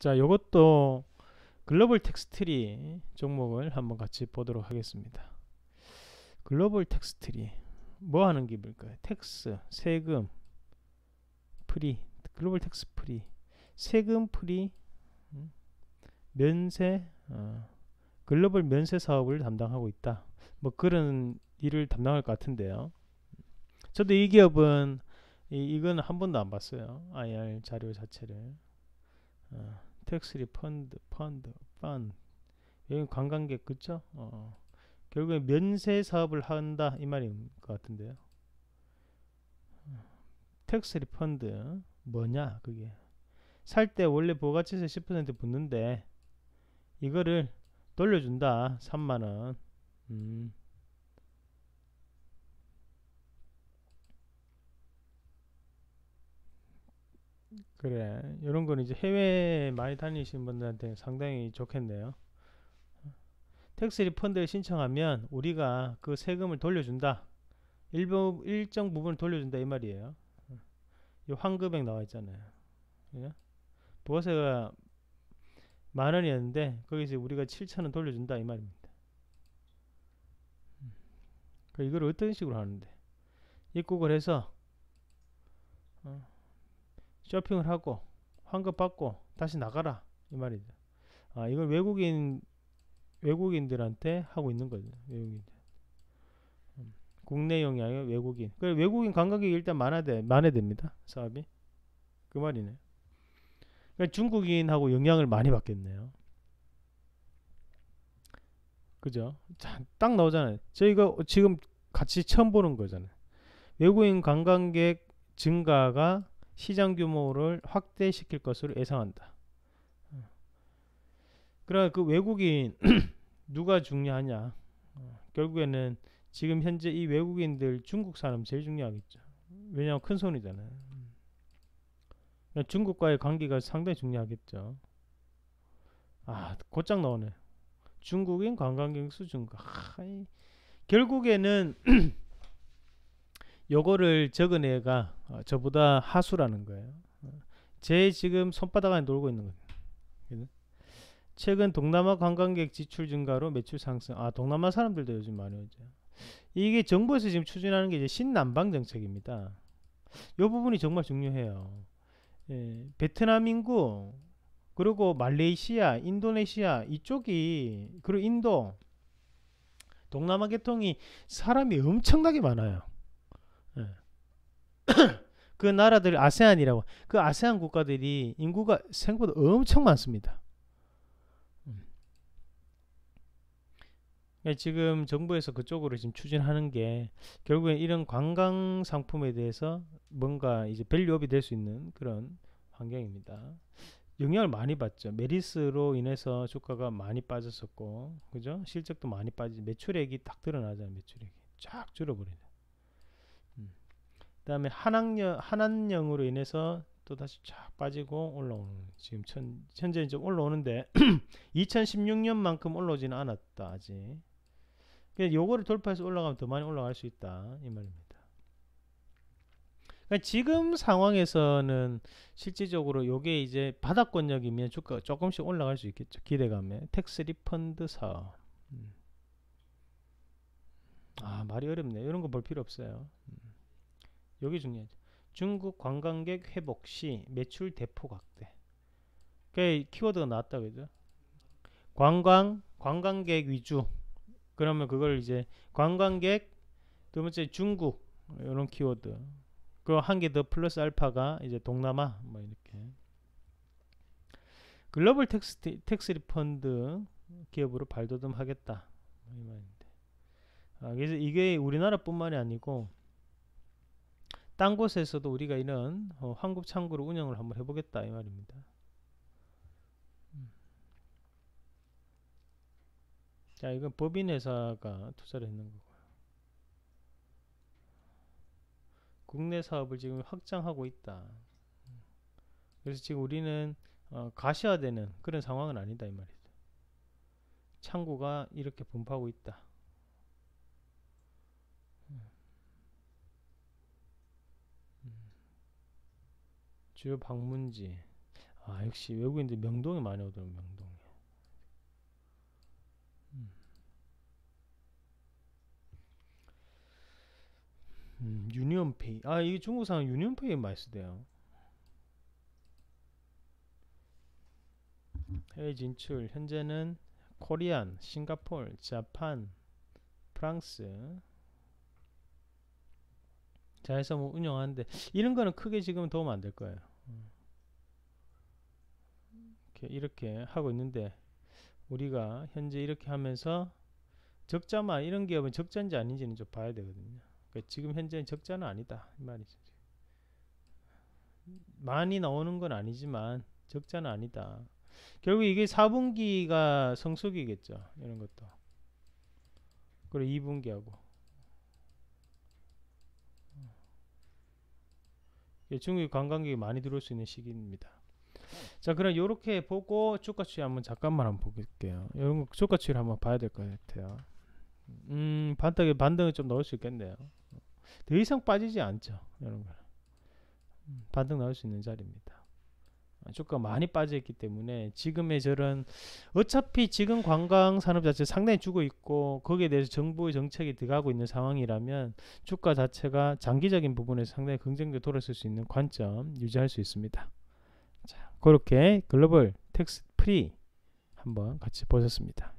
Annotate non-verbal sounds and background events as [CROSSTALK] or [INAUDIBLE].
자, 이것도 글로벌 텍스트리 종목을 한번 같이 보도록 하겠습니다. 글로벌 텍스트리 뭐 하는 기업일까요? 텍스, 세금, 프리, 글로벌 텍스 프리, 세금 프리, 음, 면세, 어, 글로벌 면세 사업을 담당하고 있다. 뭐 그런 일을 담당할 것 같은데요. 저도 이 기업은 이, 이건 한 번도 안 봤어요. IR 자료 자체를. 어. 텍스리 펀드 펀드 펀 여기 관광객 그쵸 어. 결국에 면세 사업을 한다 이 말인 것 같은데요 텍스 리펀드 뭐냐 그게 살 때 원래 부가치세10% 붙는데 이거를 돌려준다 3만원 음. 그래 이런 건 이제 해외 많이 다니시는 분들한테 상당히 좋겠네요 텍스 리펀드에 신청하면 우리가 그 세금을 돌려준다 일부, 일정 부분을 돌려준다 이 말이에요 이 환급액 나와 있잖아요 예? 부가세가 만 원이었는데 거기서 우리가 7천 원 돌려준다 이 말입니다 그 이걸 어떤 식으로 하는데 입국을 해서 어. 쇼핑을 하고 환급 받고 다시 나가라 이 말이죠. 아 이걸 외국인 외국인들한테 하고 있는 거죠. 외국인들. 음, 국내 영향의 외국인. 그 외국인 관광객이 일단 많아돼 많아됩니다. 사업이 그 말이네. 그러니까 중국인하고 영향을 많이 받겠네요. 그죠? 자, 딱 나오잖아요. 저희가 지금 같이 처음 보는 거잖아요. 외국인 관광객 증가가 시장 규모를 확대시킬 것으로 예상한다. 그러나 그 외국인 [CLEARS THROAT] 누가 중요하냐? 어, 결국에는 지금 현재 이 외국인들 중국 사람 제일 중요하겠죠. 왜냐하면 큰 손이잖아요. 그러니까 중국과의 관계가 상당히 중요하겠죠. 아, 곧장 나오네. 중국인 관광객 수준과 결국에는 [CLEARS THROAT] 요거를 적은 애가 어, 저보다 하수라는 거예요. 제 지금 손바닥 안에 놀고 있는 거예요. 최근 동남아 관광객 지출 증가로 매출 상승. 아 동남아 사람들도 요즘 많이 오죠. 이게 정부에서 지금 추진하는 게 이제 신남방 정책입니다. 이 부분이 정말 중요해요. 예, 베트남 인구 그리고 말레이시아, 인도네시아 이쪽이 그리고 인도 동남아 계통이 사람이 엄청나게 많아요. 예. [CLEARS THROAT] 그 나라들 아세안이라고 그 아세안 국가들이 인구가 생각보다 엄청 많습니다. 음. 그러니까 지금 정부에서 그쪽으로 지금 추진하는 게 결국엔 이런 관광 상품에 대해서 뭔가 이제 밸류업이 될 수 있는 그런 환경입니다. 영향을 많이 받죠. 메리스로 인해서 주가가 많이 빠졌었고, 그죠? 실적도 많이 빠지, 매출액이 딱 드러나잖아요. 매출액이 쫙 줄어버리죠. 다음에 한학년 한한령으로 인해서 또 다시 쫙 빠지고 올라오는 지금 천, 현재 좀 올라오는데 2016년만큼 [CLEARS THROAT] 올라오지는 않았다 아직 그 요거를 돌파해서 올라가면 더 많이 올라갈 수 있다 이 말입니다 그러니까 지금 상황에서는 실질적으로 요게 이제 바닥권역이면 주가 조금씩 올라갈 수 있겠죠 기대감에 텍스 리펀드 사업 음. 아 말이 어렵네 이런 거 볼 필요 없어요 음. 여기 중요하죠. 중국 관광객 회복 시 매출 대폭 확대. 그 키워드가 나왔다 그죠? 관광 관광객 위주. 그러면 그걸 이제 관광객 두 번째 중국 이런 키워드. 그 한 개 더 플러스 알파가 이제 동남아 뭐 이렇게. 글로벌 텍스 텍스 리펀드 기업으로 발돋움하겠다. 이 말인데. 아, 그래서 이게 우리나라뿐만이 아니고 딴 곳에서도 우리가 이런 어, 환급 창구를 운영을 한번 해보겠다 이 말입니다. 음. 자 이건 법인회사가 투자를 했는 거고요. 국내 사업을 지금 확장하고 있다. 그래서 지금 우리는 어, 가시화되는 그런 상황은 아니다 이 말이죠. 창구가 이렇게 분포하고 있다. 주요 방문지 아 역시 외국인들 명동에 많이 오더라 명동에 음. 음, 유니온페이 아 이게 중국사람 유니온페이 많이 쓰대요 해외 진출 현재는 코리안, 싱가폴, 자판, 프랑스 자회사 뭐 운영하는데 이런 거는 크게 지금 도움 안 될 거예요 이렇게 이렇게 하고 있는데 우리가 현재 이렇게 하면서 적자만 이런 기업은 적자인지 아닌지는 좀 봐야 되거든요. 그러니까 지금 현재는 적자는 아니다 이 말이죠. 많이 나오는 건 아니지만 적자는 아니다. 결국 이게 4분기가 성수기겠죠. 이런 것도. 그리고 2분기하고. 어. 중국 관광객이 많이 들어올 수 있는 시기입니다. 자, 그럼 요렇게 보고 주가 추이 한번 잠깐만 한번 볼게요. 이런 거 주가 추이를 한번 봐야 될 것 같아요. 음, 반등에 반등을 좀 넣을 수 있겠네요. 더 이상 빠지지 않죠. 이런 거. 음, 반등 나올 수 있는 자리입니다. 아, 주가 많이 빠져있기 때문에 지금의 저런 어차피 지금 관광 산업 자체 상당히 죽어 있고 거기에 대해서 정부의 정책이 들어가고 있는 상황이라면 주가 자체가 장기적인 부분에서 상당히 긍정적으로 돌아설 수 있는 관점 유지할 수 있습니다. 그렇게 글로벌 텍스 프리 한번 같이 보셨습니다.